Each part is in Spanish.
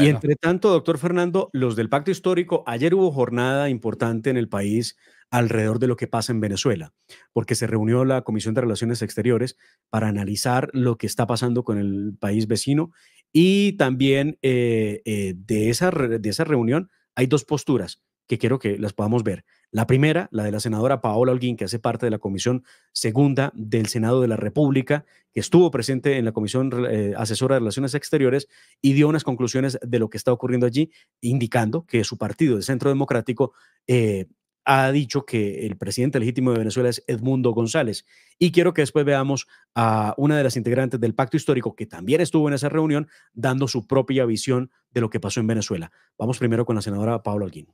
Y entre tanto, doctor Fernando, los del pacto histórico, ayer hubo jornada importante en el país alrededor de lo que pasa en Venezuela, porque se reunió la Comisión de Relaciones Exteriores para analizar lo que está pasando con el país vecino y también eh, eh, de, de esa reunión hay dos posturas que quiero que las podamos ver. La primera, la de la senadora Paola Holguín, que hace parte de la Comisión Segunda del Senado de la República, que estuvo presente en la Comisión eh, Asesora de Relaciones Exteriores y dio unas conclusiones de lo que está ocurriendo allí, indicando que su partido, el Centro Democrático, eh, ha dicho que el presidente legítimo de Venezuela es Edmundo González. Y quiero que después veamos a una de las integrantes del Pacto Histórico, que también estuvo en esa reunión, dando su propia visión de lo que pasó en Venezuela. Vamos primero con la senadora Paola Holguín.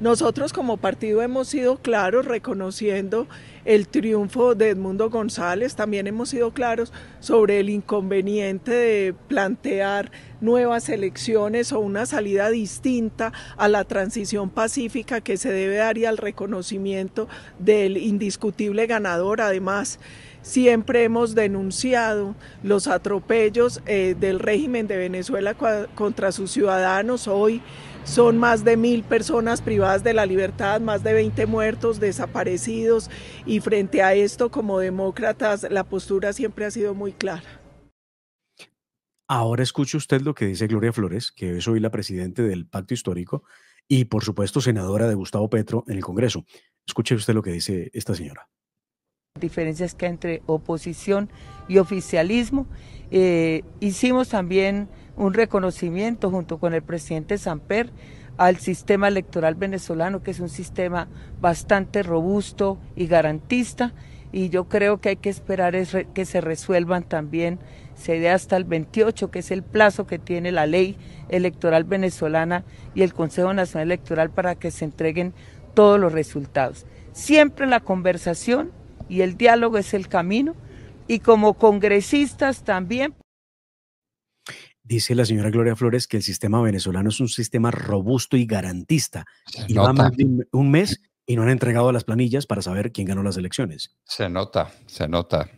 Nosotros como partido hemos sido claros reconociendo el triunfo de Edmundo González, también hemos sido claros sobre el inconveniente de plantear nuevas elecciones o una salida distinta a la transición pacífica que se debe dar y al reconocimiento del indiscutible ganador. Además, siempre hemos denunciado los atropellos eh, del régimen de Venezuela contra sus ciudadanos hoy. Son más de mil personas privadas de la libertad, más de 20 muertos, desaparecidos y frente a esto como demócratas la postura siempre ha sido muy clara. Ahora escuche usted lo que dice Gloria Flores, que es hoy la presidenta del Pacto Histórico y por supuesto senadora de Gustavo Petro en el Congreso. Escuche usted lo que dice esta señora diferencias que hay entre oposición y oficialismo. Eh, hicimos también un reconocimiento junto con el presidente Samper al sistema electoral venezolano, que es un sistema bastante robusto y garantista, y yo creo que hay que esperar que se resuelvan también, se dé hasta el 28, que es el plazo que tiene la ley electoral venezolana y el Consejo Nacional Electoral para que se entreguen todos los resultados. Siempre la conversación y el diálogo es el camino. Y como congresistas también. Dice la señora Gloria Flores que el sistema venezolano es un sistema robusto y garantista. y va más de un mes y no han entregado las planillas para saber quién ganó las elecciones. Se nota, se nota.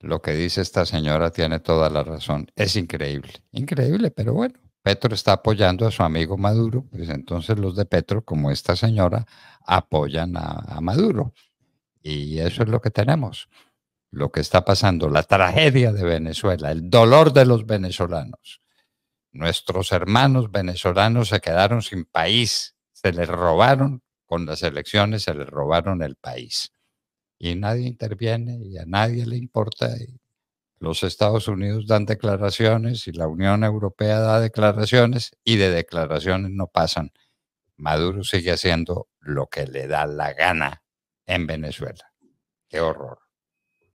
Lo que dice esta señora tiene toda la razón. Es increíble, increíble, pero bueno. Petro está apoyando a su amigo Maduro, pues entonces los de Petro, como esta señora, apoyan a Maduro. Y eso es lo que tenemos, lo que está pasando, la tragedia de Venezuela, el dolor de los venezolanos. Nuestros hermanos venezolanos se quedaron sin país, se les robaron con las elecciones, se les robaron el país. Y nadie interviene y a nadie le importa. los Estados Unidos dan declaraciones y la Unión Europea da declaraciones y de declaraciones no pasan. Maduro sigue haciendo lo que le da la gana en Venezuela. Qué horror.